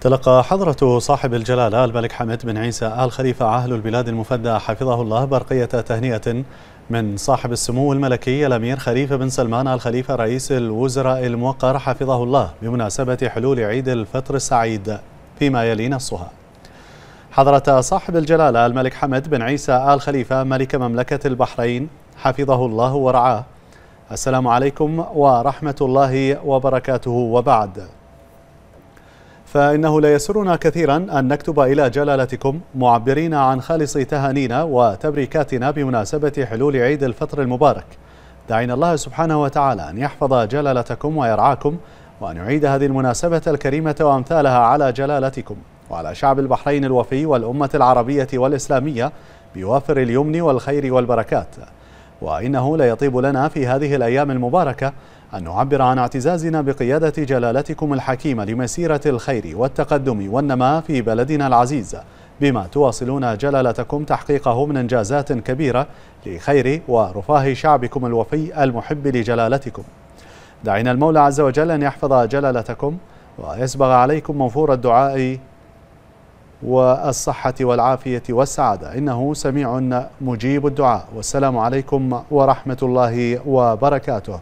تلقى حضرة صاحب الجلالة الملك حمد بن عيسى آل خليفة عاهل البلاد المفدى حفظه الله برقية تهنئة من صاحب السمو الملكي الأمير خليفة بن سلمان آل خليفة رئيس الوزراء الموقر حفظه الله بمناسبة حلول عيد الفطر السعيد فيما يلي نصها حضرة صاحب الجلالة الملك حمد بن عيسى آل خليفة ملك مملكة البحرين حفظه الله ورعاه السلام عليكم ورحمة الله وبركاته وبعد فإنه لا يسرنا كثيرا أن نكتب إلى جلالتكم معبرين عن خالص تهانينا وتبريكاتنا بمناسبة حلول عيد الفطر المبارك دعينا الله سبحانه وتعالى أن يحفظ جلالتكم ويرعاكم وأن يعيد هذه المناسبة الكريمة وأمثالها على جلالتكم وعلى شعب البحرين الوفي والأمة العربية والإسلامية بوافر اليمن والخير والبركات وإنه ليطيب لنا في هذه الأيام المباركة أن نعبر عن اعتزازنا بقيادة جلالتكم الحكيمة لمسيرة الخير والتقدم والنماء في بلدنا العزيز بما تواصلون جلالتكم تحقيقه من إنجازات كبيرة لخير ورفاه شعبكم الوفي المحب لجلالتكم دعينا المولى عز وجل أن يحفظ جلالتكم ويسبغ عليكم منفور الدعاء والصحة والعافية والسعادة إنه سميع مجيب الدعاء والسلام عليكم ورحمة الله وبركاته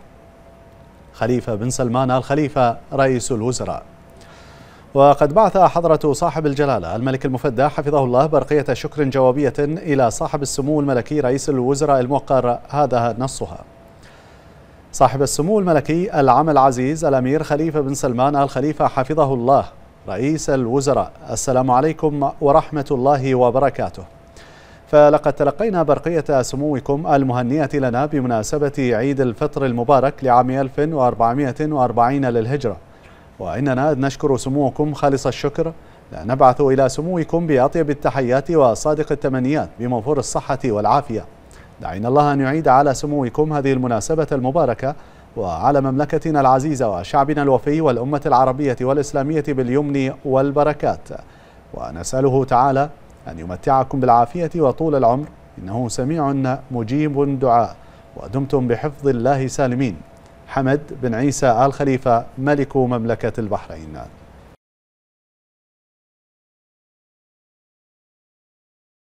خليفة بن سلمان الخليفة رئيس الوزراء وقد بعث حضرة صاحب الجلالة الملك المفدى حفظه الله برقية شكر جوابية إلى صاحب السمو الملكي رئيس الوزراء الموقر هذا نصها صاحب السمو الملكي العم العزيز الأمير خليفة بن سلمان الخليفة حفظه الله رئيس الوزراء السلام عليكم ورحمة الله وبركاته فلقد تلقينا برقية سموكم المهنية لنا بمناسبة عيد الفطر المبارك لعام 1440 للهجرة وإننا نشكر سموكم خالص الشكر نبعث إلى سموكم بأطيب التحيات وصادق التمنيات بموفور الصحة والعافية دعينا الله أن يعيد على سموكم هذه المناسبة المباركة وعلى مملكتنا العزيزة وشعبنا الوفي والأمة العربية والإسلامية باليمن والبركات ونسأله تعالى أن يمتعكم بالعافية وطول العمر إنه سميع مجيب دعاء ودمتم بحفظ الله سالمين حمد بن عيسى آل خليفة ملك مملكة البحرين